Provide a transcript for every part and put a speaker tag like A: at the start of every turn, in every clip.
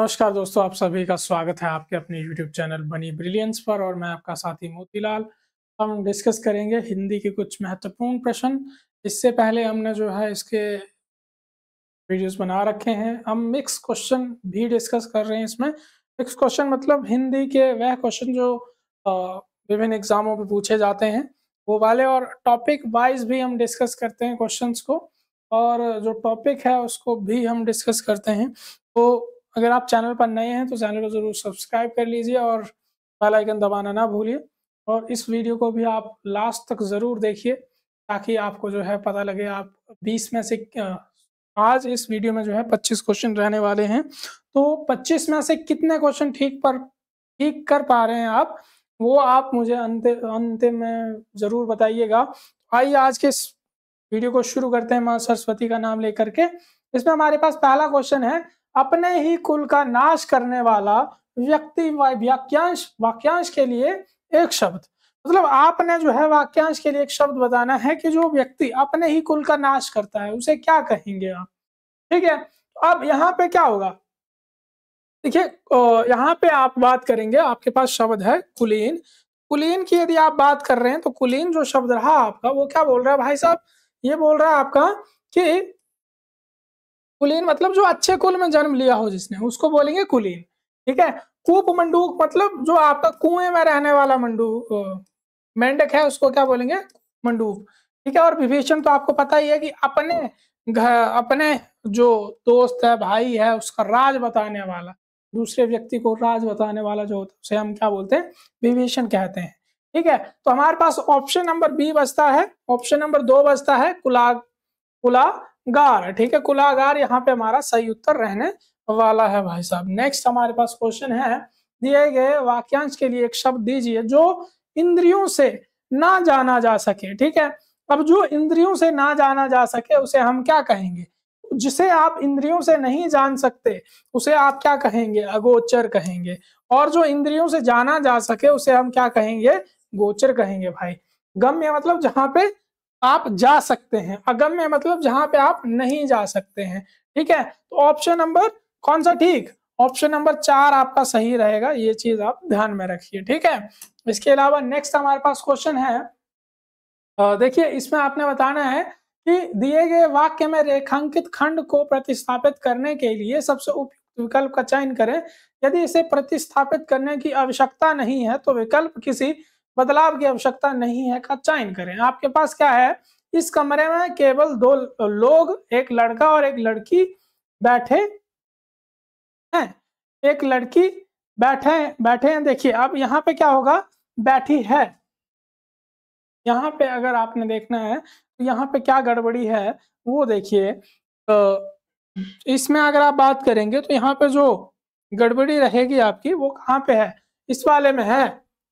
A: नमस्कार दोस्तों आप सभी का स्वागत है आपके अपने YouTube चैनल बनी ब्रिलियंस पर और मैं आपका साथी मोतीलाल हम डिस्कस करेंगे हिंदी के कुछ महत्वपूर्ण प्रश्न इससे पहले हमने जो है इसके वीडियोस बना रखे हैं हम मिक्स क्वेश्चन भी डिस्कस कर रहे हैं इसमें मिक्स क्वेश्चन मतलब हिंदी के वह क्वेश्चन जो विभिन्न एग्जामों पर पूछे जाते हैं वो वाले और टॉपिक वाइज भी हम डिस्कस करते हैं क्वेश्चन को और जो टॉपिक है उसको भी हम डिस्कस करते हैं तो अगर आप चैनल पर नए हैं तो चैनल को ज़रूर सब्सक्राइब कर लीजिए और बेल आइकन दबाना ना भूलिए और इस वीडियो को भी आप लास्ट तक ज़रूर देखिए ताकि आपको जो है पता लगे आप 20 में से आज इस वीडियो में जो है 25 क्वेश्चन रहने वाले हैं तो 25 में से कितने क्वेश्चन ठीक पर ठीक कर पा रहे हैं आप वो आप मुझे अंतिम अंत में ज़रूर बताइएगा आइए आज के इस वीडियो को शुरू करते हैं माँ सरस्वती का नाम लेकर के इसमें हमारे पास पहला क्वेश्चन है अपने ही कुल का नाश करने वाला व्यक्ति वाक्यांश वाक्यांश के लिए एक शब्द मतलब आपने जो है वाक्यांश के लिए एक शब्द बताना है कि जो व्यक्ति अपने ही कुल का नाश करता है उसे क्या कहेंगे आप ठीक है तो अब यहाँ पे क्या होगा देखिए यहाँ पे आप बात करेंगे आपके पास शब्द है कुलीन कुलीन की यदि आप बात कर रहे हैं तो कुलीन जो शब्द रहा आपका वो क्या बोल रहा है भाई साहब ये बोल रहा है आपका कि कुलीन मतलब जो अच्छे कुल में जन्म लिया हो जिसने उसको बोलेंगे कुलीन ठीक है कुप मंडूक मतलब जो आपका कुएं में रहने वाला मंडू मेंढक है उसको क्या बोलेंगे मंडूक ठीक है और विभीषण तो आपको पता ही है कि अपने घर अपने जो दोस्त है भाई है उसका राज बताने वाला दूसरे व्यक्ति को राज बताने वाला जो होता है उसे हम क्या बोलते हैं विभीषण कहते हैं ठीक है तो हमारे पास ऑप्शन नंबर बी बचता है ऑप्शन नंबर दो बचता है कुला कुला गार ठीक है कुलागार यहाँ पे हमारा सही उत्तर रहने वाला है भाई साहब नेक्स्ट हमारे पास क्वेश्चन है दिए गए वाक्यांश के लिए एक शब्द दीजिए जो इंद्रियों से ना जाना जा सके ठीक है अब जो इंद्रियों से ना जाना जा सके उसे हम क्या कहेंगे जिसे आप इंद्रियों से नहीं जान सकते उसे आप क्या कहेंगे अगोचर कहेंगे और जो इंद्रियों से जाना जा सके उसे हम क्या कहेंगे गोचर कहेंगे भाई गम्य मतलब जहां पे आप जा सकते हैं अगम्य मतलब जहां पे आप नहीं जा सकते हैं ठीक है तो ऑप्शन नंबर कौन सा ठीक ऑप्शन नंबर चार आपका सही रहेगा ये चीज आप ध्यान में रखिए ठीक है इसके अलावा नेक्स्ट हमारे पास क्वेश्चन है देखिए इसमें आपने बताना है कि दिए गए वाक्य में रेखांकित खंड को प्रतिस्थापित करने के लिए सबसे उपयुक्त विकल्प का चयन करें यदि इसे प्रतिस्थापित करने की आवश्यकता नहीं है तो विकल्प किसी बदलाव की आवश्यकता नहीं है का चयन करें आपके पास क्या है इस कमरे में केवल दो लोग एक लड़का और एक लड़की बैठे हैं एक लड़की बैठे बैठे हैं देखिए अब यहाँ पे क्या होगा बैठी है यहाँ पे अगर आपने देखना है तो यहाँ पे क्या गड़बड़ी है वो देखिए तो इसमें अगर आप बात करेंगे तो यहाँ पे जो गड़बड़ी रहेगी आपकी वो कहाँ पे है इस वाले में है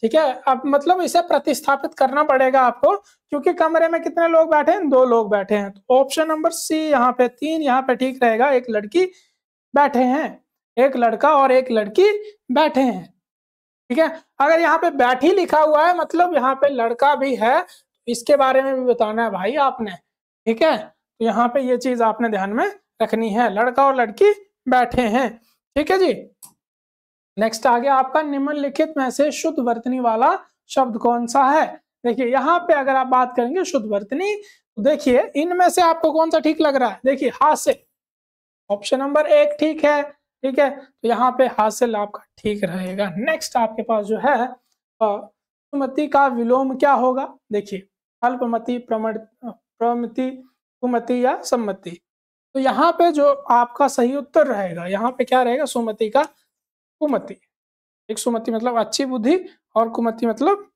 A: ठीक है अब मतलब इसे प्रतिस्थापित करना पड़ेगा आपको क्योंकि कमरे में कितने लोग बैठे हैं दो लोग बैठे हैं तो ऑप्शन नंबर सी यहाँ पे तीन यहाँ पे ठीक रहेगा एक लड़की बैठे हैं एक लड़का और एक लड़की बैठे हैं ठीक है अगर यहाँ पे बैठी लिखा हुआ है मतलब यहाँ पे लड़का भी है तो इसके बारे में भी बताना है भाई आपने ठीक है तो यहाँ पे ये चीज आपने ध्यान में रखनी है लड़का और लड़की बैठे हैं ठीक है जी नेक्स्ट आ गया आपका निम्नलिखित में से शुद्ध वर्तनी वाला शब्द कौन सा है देखिए यहाँ पे अगर आप बात करेंगे शुद्ध वर्तनी तो देखिए इनमें से आपको कौन सा ठीक लग रहा है देखिए हास्य ऑप्शन नंबर एक ठीक है ठीक है तो यहाँ पे हासिल आपका ठीक रहेगा नेक्स्ट आपके पास जो है सुमति का विलोम क्या होगा देखिए अल्पमति प्रमति सुमति या सम्मति तो यहाँ पे जो आपका सही उत्तर रहेगा यहाँ पे क्या रहेगा सुमति का कुमति एक सुमति मतलब अच्छी बुद्धि और कुमति मतलब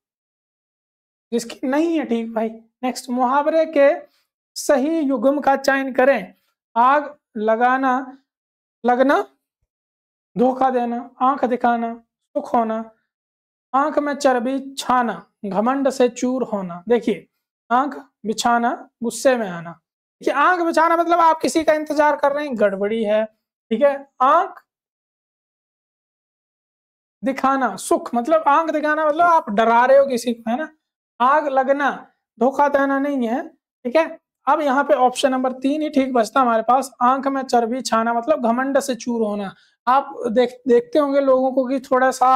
A: जिसकी नहीं है ठीक भाई नेक्स्ट मुहावरे के सही युग्म का चयन करें आग लगाना लगना धोखा देना आंख दिखाना सुख होना आंख में चर्बी छाना घमंड से चूर होना देखिए आंख बिछाना गुस्से में आना देखिए आंख बिछाना मतलब आप किसी का इंतजार कर रहे हैं गड़बड़ी है ठीक है आंख दिखाना सुख मतलब आंख दिखाना मतलब आप डरा रहे हो किसी को है ना आग लगना धोखा देना नहीं है ठीक है अब यहाँ पे ऑप्शन नंबर तीन ही ठीक बचता हमारे पास आंख में चर्बी छाना मतलब घमंड से चूर होना आप देख देखते होंगे लोगों को कि थोड़ा सा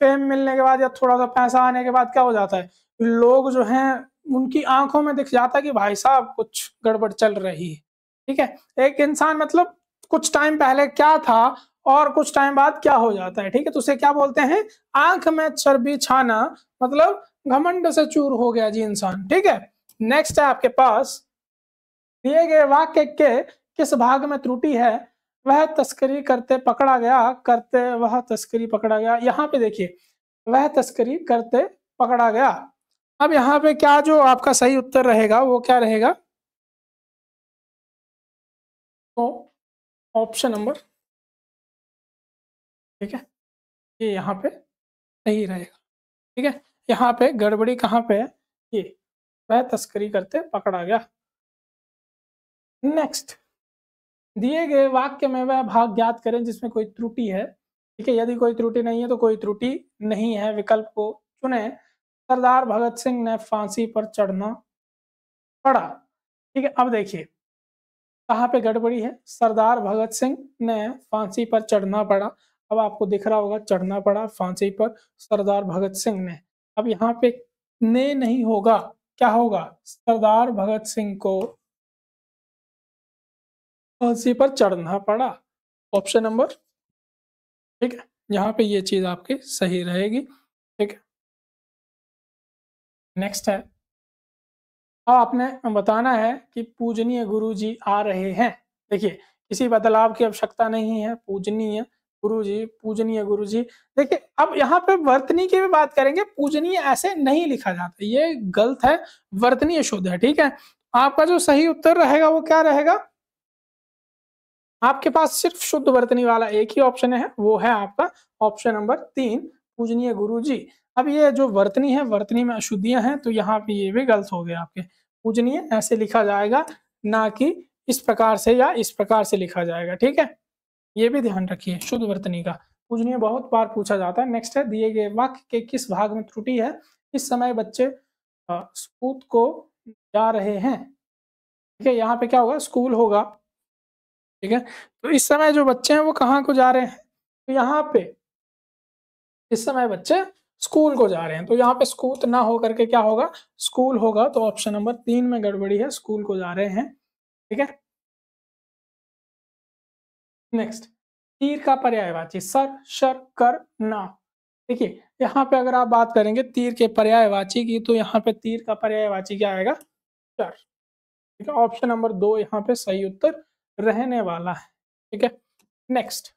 A: फेम मिलने के बाद या थोड़ा सा पैसा आने के बाद क्या हो जाता है लोग जो हैं उनकी आंखों में दिख जाता है कि भाई साहब कुछ गड़बड़ चल रही है ठीक है एक इंसान मतलब कुछ टाइम पहले क्या था और कुछ टाइम बाद क्या हो जाता है ठीक है तो उसे क्या बोलते हैं आंख में चर्बी छाना मतलब घमंड से चूर हो गया जी इंसान ठीक है नेक्स्ट है आपके पास दिए गए वाक्य के किस भाग में त्रुटि है वह तस्करी करते पकड़ा गया करते वह तस्करी पकड़ा गया यहाँ पे देखिए वह
B: तस्करी करते पकड़ा गया अब यहाँ पे क्या जो आपका सही उत्तर रहेगा वो क्या रहेगा ऑप्शन तो, नंबर ठीक है ये यहाँ पे सही रहेगा ठीक है यहाँ पे गड़बड़ी कहाँ पे है ये वह तस्करी करते
A: पकड़ा गया नेक्स्ट दिए गए वाक्य में वह भाग ज्ञात करें जिसमें कोई त्रुटि है ठीक है यदि कोई त्रुटि नहीं है तो कोई त्रुटि नहीं है विकल्प को चुने सरदार भगत सिंह ने फांसी पर चढ़ना पड़ा ठीक है अब देखिए कहाँ पे गड़बड़ी है सरदार भगत सिंह ने फांसी पर चढ़ना पड़ा अब आपको दिख रहा होगा चढ़ना पड़ा फांसी पर सरदार भगत सिंह ने अब यहाँ पे ने नहीं होगा क्या होगा सरदार
B: भगत सिंह को फांसी पर चढ़ना पड़ा ऑप्शन नंबर ठीक है यहाँ पे ये चीज आपकी सही रहेगी ठीक है नेक्स्ट है अब आपने
A: बताना है कि पूजनीय गुरुजी आ रहे हैं देखिए किसी बदलाव की आवश्यकता नहीं है पूजनीय गुरु जी पूजनीय गुरु जी देखिए अब यहाँ पे वर्तनी की भी बात करेंगे पूजनीय ऐसे नहीं लिखा जाता ये गलत है वर्तनीय शुद्ध है ठीक है आपका जो सही उत्तर रहेगा वो क्या रहेगा आपके पास सिर्फ शुद्ध वर्तनी वाला एक ही ऑप्शन है वो है आपका ऑप्शन नंबर तीन पूजनीय गुरु जी अब ये जो वर्तनी है वर्तनी में अशुद्धियां हैं तो यहाँ पे ये भी गलत हो गया आपके पूजनीय ऐसे लिखा जाएगा ना कि इस प्रकार से या इस प्रकार से लिखा जाएगा ठीक है ये भी ध्यान रखिए शुद्ध वर्तनी का पूजनीय बहुत बार पूछा जाता है नेक्स्ट है दिए गए वाक्य के किस भाग में त्रुटि है इस समय बच्चे स्कूल को जा रहे
B: हैं ठीक है यहाँ पे क्या होगा स्कूल होगा ठीक है तो इस समय जो बच्चे हैं वो कहाँ को जा रहे हैं तो यहाँ पे इस समय बच्चे
A: स्कूल को जा रहे हैं तो यहाँ पे स्कूत ना होकर के क्या होगा स्कूल होगा तो ऑप्शन नंबर तीन में गड़बड़ी
B: है स्कूल को जा रहे हैं ठीक है नेक्स्ट तीर का पर्यायवाची सर शर कर ना देखिए यहाँ पे
A: अगर आप बात करेंगे तीर के पर्यायवाची की तो यहाँ पे तीर का पर्यायवाची क्या आएगा शर ठीक है ऑप्शन नंबर दो यहाँ पे सही उत्तर रहने वाला है ठीक है नेक्स्ट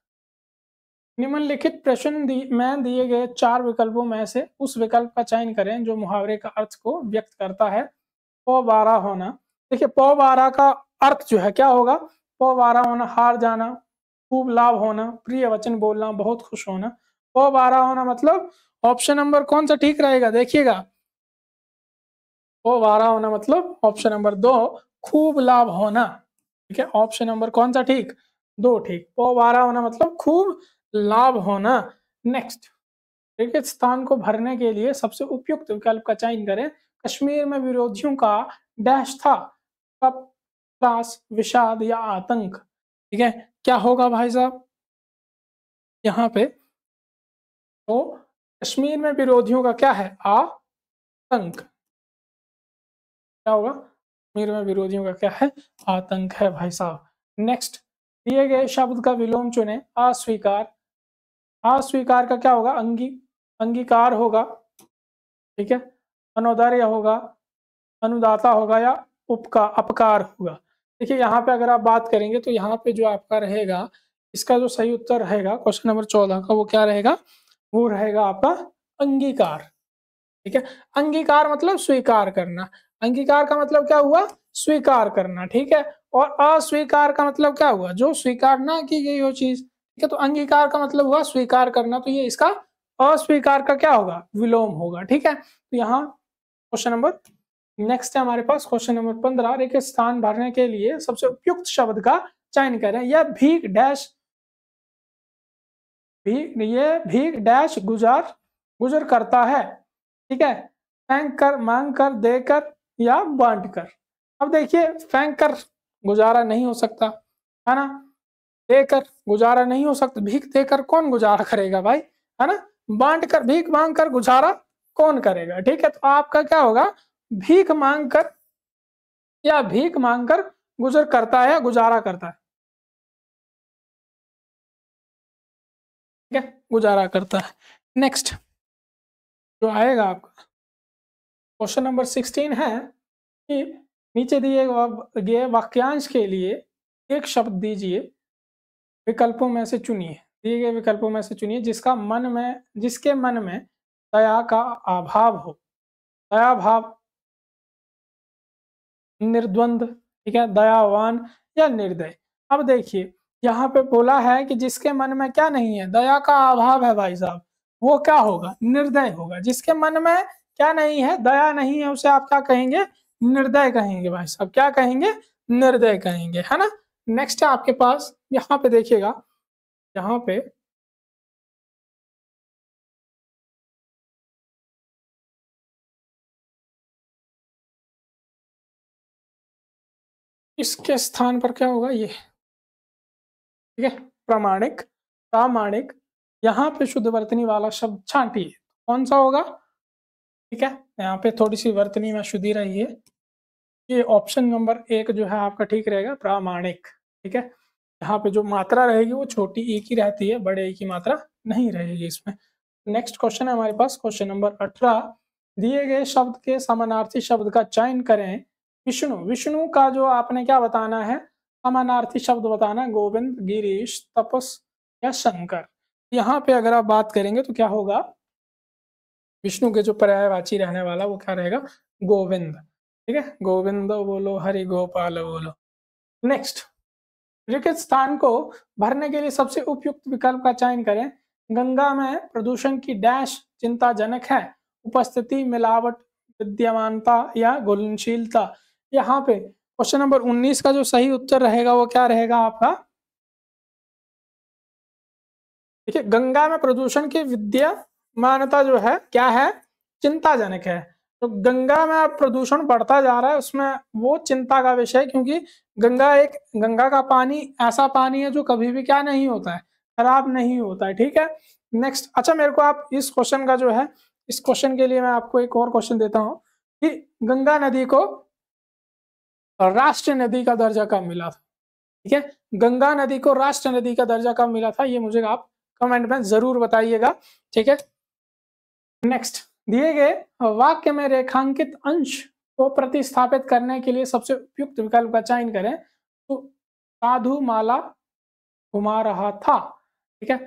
A: निम्नलिखित प्रश्न दी, में दिए गए चार विकल्पों में से उस विकल्प का चयन करें जो मुहावरे का अर्थ को व्यक्त करता है पौबारा होना देखिए पौबारा का अर्थ जो है क्या होगा पौबारा होना हार जाना खूब लाभ होना प्रिय वचन बोलना बहुत खुश होना व बारह होना मतलब ऑप्शन नंबर कौन सा ठीक रहेगा देखिएगा ओ बारह होना मतलब ऑप्शन नंबर दो खूब लाभ होना ठीक है ऑप्शन नंबर कौन सा ठीक दो ठीक ओ बारह होना मतलब खूब लाभ होना नेक्स्ट ठीक है स्थान को भरने के लिए सबसे उपयुक्त विकल्प का चयन करें कश्मीर में विरोधियों का डैश था
B: कप त्रास विषाद या आतंक ठीक है क्या होगा भाई साहब यहाँ पे तो कश्मीर में विरोधियों का क्या है आतंक क्या होगा
A: कश्मीर में विरोधियों का क्या है आतंक है भाई साहब नेक्स्ट दिए गए शब्द का विलोम चुने अस्वीकार अस्वीकार का क्या होगा अंगी अंगीकार होगा ठीक है अनुदार्य होगा अनुदाता होगा या उपका अपकार होगा देखिए यहाँ पे अगर आप बात करेंगे तो यहाँ पे जो आपका रहेगा इसका जो सही उत्तर रहेगा क्वेश्चन नंबर चौदह का वो क्या रहेगा वो रहेगा आपका अंगीकार ठीक है अंगीकार मतलब स्वीकार करना अंगीकार का मतलब क्या हुआ स्वीकार करना ठीक है और अस्वीकार का मतलब क्या हुआ जो स्वीकार ना की गई हो चीज ठीक है तो अंगीकार का मतलब हुआ स्वीकार करना तो ये इसका अस्वीकार का क्या होगा विलोम होगा ठीक है तो यहाँ क्वेश्चन नंबर नेक्स्ट है हमारे पास क्वेश्चन नंबर पंद्रह रिक्त स्थान भरने के लिए सबसे उपयुक्त शब्द का चयन करें यह भी डैश भी ये भी डैश गुजार गुजर करता है ठीक है फेंक कर मांग कर देकर या बांट कर अब देखिए फेंक कर गुजारा नहीं हो सकता है ना देकर गुजारा नहीं हो सकता भीख देकर कौन गुजारा करेगा भाई है ना बांट कर भीख मांग कर गुजारा कौन करेगा ठीक है तो आपका क्या होगा भीख मांगकर
B: या भीख मांगकर गुजर करता है गुजारा करता है ठीक है गुजारा करता है नेक्स्ट जो आएगा आपका क्वेश्चन नंबर सिक्सटीन है कि
A: नीचे दिए गए वाक्यांश के लिए एक शब्द दीजिए विकल्पों में से चुनिए दिए गए विकल्पों में से चुनिए जिसका मन में जिसके मन में दया का अभाव हो दया भाव निर्द्वंद ठीक है दयावान या निर्दय अब देखिए यहाँ पे बोला है कि जिसके मन में क्या नहीं है दया का अभाव है भाई साहब वो क्या होगा निर्दय होगा जिसके मन में क्या नहीं है दया नहीं है उसे आप क्या कहेंगे निर्दय कहेंगे भाई
B: साहब क्या कहेंगे निर्दय कहेंगे है ना नेक्स्ट है आपके पास यहाँ पे देखिएगा यहाँ पे इसके स्थान पर क्या होगा ये ठीक है
A: प्रामाणिक प्रामाणिक यहाँ पे शुद्ध वर्तनी वाला शब्द है कौन सा होगा ठीक है यहाँ पे थोड़ी सी वर्तनी में शुद्धि रही है ये ऑप्शन नंबर एक जो है आपका ठीक रहेगा प्रामाणिक ठीक है यहाँ पे जो मात्रा रहेगी वो छोटी ए की रहती है बड़े ए की मात्रा नहीं रहेगी इसमें नेक्स्ट क्वेश्चन है हमारे पास क्वेश्चन नंबर अठारह दिए गए शब्द के समानार्थी शब्द का चयन करें विष्णु विष्णु का जो आपने क्या बताना है समानार्थी शब्द बताना गोविंद गिरीश तपस या शंकर यहाँ पे अगर आप बात करेंगे तो क्या होगा विष्णु के जो पर्यायवाची रहने वाला वो क्या रहेगा गोविंद ठीक है गोविंद बोलो हरि गोपाल बोलो नेक्स्ट रिक्त स्थान को भरने के लिए सबसे उपयुक्त विकल्प का चयन करें गंगा में प्रदूषण की डैश चिंताजनक है उपस्थिति मिलावट विद्यमानता या घुलनशीलता यहाँ पे क्वेश्चन नंबर 19 का जो सही उत्तर रहेगा वो क्या रहेगा आपका देखिए गंगा में प्रदूषण की मान्यता जो है क्या है चिंताजनक है तो गंगा में अब प्रदूषण बढ़ता जा रहा है उसमें वो चिंता का विषय क्योंकि गंगा एक गंगा का पानी ऐसा पानी है जो कभी भी क्या नहीं होता है खराब नहीं होता है ठीक है नेक्स्ट अच्छा मेरे को आप इस क्वेश्चन का जो है इस क्वेश्चन के लिए मैं आपको एक और क्वेश्चन देता हूँ कि गंगा नदी को राष्ट्र नदी का दर्जा कब मिला था ठीक है गंगा नदी को राष्ट्र नदी का दर्जा कब मिला था ये मुझे आप कमेंट में जरूर बताइएगा ठीक है नेक्स्ट दिए गए वाक्य में रेखांकित अंश को प्रतिस्थापित करने के लिए सबसे
B: उपयुक्त विकल्प का चयन करें तो साधु माला घुमा रहा था ठीक है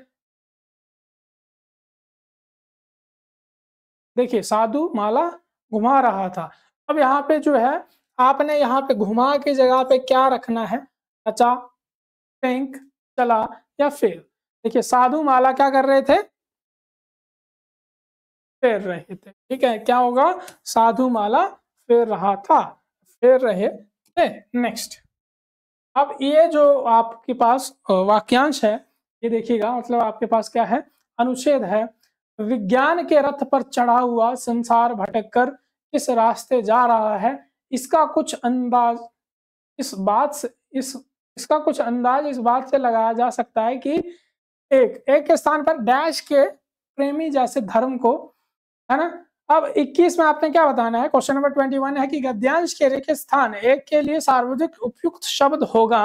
B: देखिए साधु माला घुमा रहा था अब यहाँ पे जो है आपने यहाँ पे घुमा के जगह पे क्या रखना है अचा फेंक चला या फेर देखिए
A: साधु माला क्या कर
B: रहे थे फेर
A: रहे थे ठीक है क्या होगा साधु माला फेर रहा था फेर रहे थे नेक्स्ट अब ये जो आपके पास वाक्यांश है ये देखिएगा मतलब आपके पास क्या है अनुच्छेद है विज्ञान के रथ पर चढ़ा हुआ संसार भटक कर किस रास्ते जा रहा है इसका कुछ अंदाज इस बात से इस इसका कुछ अंदाज इस बात से लगाया जा सकता है कि एक एक स्थान पर डैश के प्रेमी जैसे धर्म को है ना अब 21 में आपने क्या बताना है क्वेश्चन नंबर 21 है कि गद्यांश के रेखे स्थान एक के लिए सार्वजनिक उपयुक्त शब्द होगा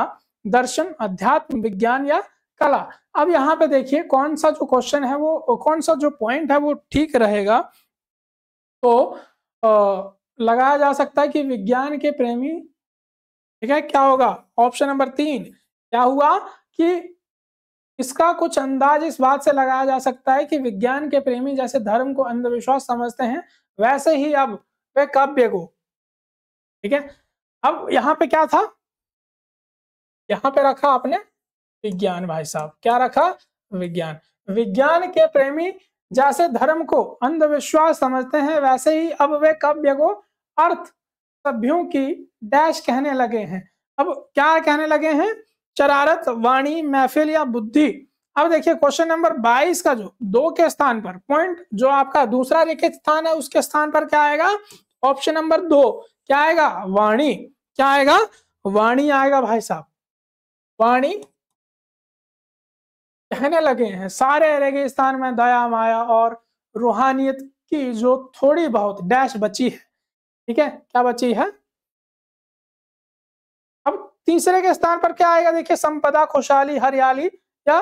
A: दर्शन अध्यात्म विज्ञान या कला अब यहाँ पे देखिए कौन सा जो क्वेश्चन है वो कौन सा जो पॉइंट है वो ठीक रहेगा तो आ, लगाया जा सकता है कि विज्ञान के प्रेमी ठीक है क्या होगा ऑप्शन नंबर तीन क्या हुआ कि इसका कुछ अंदाज इस बात से लगाया जा सकता है कि विज्ञान के प्रेमी जैसे धर्म को अंधविश्वास समझते हैं वैसे ही अब वे काव्य को ठीक है अब यहाँ पे क्या था यहाँ पे रखा आपने विज्ञान भाई साहब क्या रखा विज्ञान विज्ञान के प्रेमी जैसे धर्म को अंधविश्वास समझते हैं वैसे ही अब वे कव्य को अर्थ सभ्यों की डैश कहने लगे हैं अब क्या कहने लगे हैं चरारत वाणी महफिल या बुद्धि अब देखिए क्वेश्चन नंबर 22 का जो दो के स्थान पर पॉइंट जो आपका दूसरा रेखित स्थान है उसके स्थान पर क्या आएगा ऑप्शन नंबर दो क्या आएगा वाणी क्या आएगा वाणी आएगा भाई साहब वाणी कहने लगे हैं सारे रेगिस्तान स्थान में दया माया और रूहानियत की जो थोड़ी बहुत डैश बची है ठीक है क्या बची है अब तीसरे के स्थान पर क्या आएगा देखिए संपदा खुशहाली हरियाली या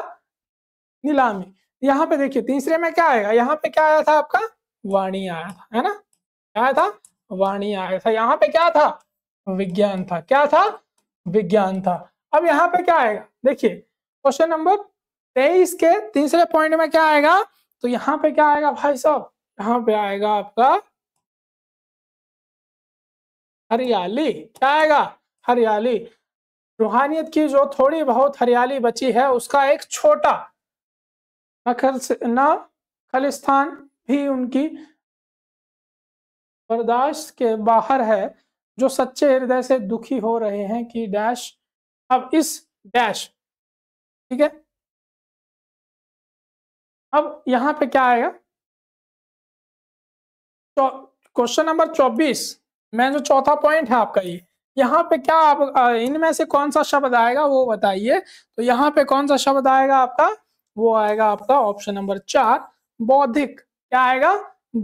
A: नीलामी यहाँ पे देखिए तीसरे में क्या आएगा यहाँ पे क्या आया था आपका वाणी आया था है ना क्या आया था वाणी आया था यहाँ पे क्या था विज्ञान था क्या था विज्ञान था अब यहाँ पे क्या आएगा देखिए क्वेश्चन नंबर तेईस के तीसरे पॉइंट में क्या आएगा तो यहाँ पे क्या आएगा भाई साहब यहाँ पे आएगा आपका हरियाली क्या आएगा हरियाली रूहानियत की जो थोड़ी बहुत हरियाली बची है उसका एक छोटा न खलिस्तान भी उनकी बर्दाश्त के बाहर है जो सच्चे हृदय से
B: दुखी हो रहे हैं कि डैश अब इस डैश ठीक है अब यहां पे क्या आएगा क्वेश्चन नंबर चौबीस मैं जो चौथा पॉइंट है आपका ये यहाँ
A: पे क्या आप इनमें से कौन सा शब्द आएगा वो बताइए तो यहाँ पे कौन सा शब्द आएगा आपका वो आएगा आपका ऑप्शन नंबर चार बौद्धिक क्या आएगा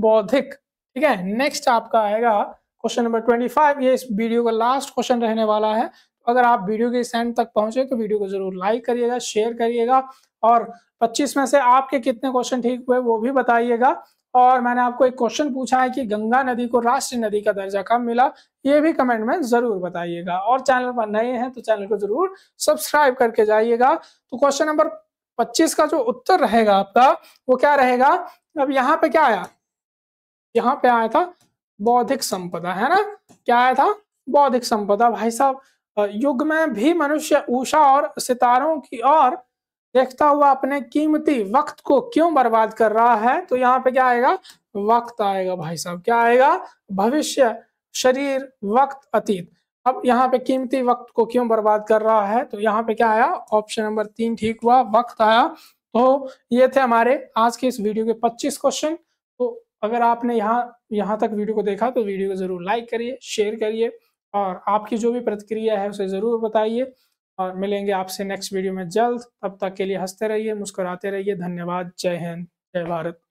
A: बौद्धिक ठीक है नेक्स्ट आपका आएगा क्वेश्चन नंबर ट्वेंटी फाइव ये इस वीडियो का लास्ट क्वेश्चन रहने वाला है अगर आप वीडियो के इस एंड तक पहुंचे तो वीडियो को जरूर लाइक करिएगा शेयर करिएगा और 25 में से आपके कितने क्वेश्चन ठीक हुए वो भी बताइएगा और मैंने आपको एक क्वेश्चन पूछा है कि गंगा नदी को राष्ट्रीय नदी का दर्जा कब मिला ये भी कमेंट में जरूर बताइएगा और चैनल पर नए हैं तो चैनल को जरूर सब्सक्राइब करके जाइएगा तो क्वेश्चन नंबर 25 का जो उत्तर रहेगा आपका वो क्या रहेगा अब यहाँ पे क्या आया यहाँ पे आया था बौद्धिक संपदा है ना क्या आया था बौद्धिक संपदा भाई साहब युग में भी मनुष्य ऊषा और सितारों की और देखता हुआ अपने कीमती वक्त को क्यों बर्बाद कर रहा है तो यहाँ पे क्या आएगा वक्त आएगा भाई साहब क्या आएगा भविष्य शरीर वक्त अतीत अब यहाँ पे कीमती वक्त को क्यों बर्बाद कर रहा है तो यहाँ पे क्या आया ऑप्शन नंबर तीन ठीक हुआ वक्त आया तो ये थे हमारे आज के इस वीडियो के 25 क्वेश्चन तो अगर आपने यहाँ यहाँ तक वीडियो को देखा तो वीडियो को जरूर लाइक करिए शेयर करिए और आपकी जो भी प्रतिक्रिया है उसे जरूर बताइए और मिलेंगे आपसे नेक्स्ट वीडियो में जल्द तब तक के लिए हंसते रहिए मुस्कुराते रहिए धन्यवाद जय हिंद जय भारत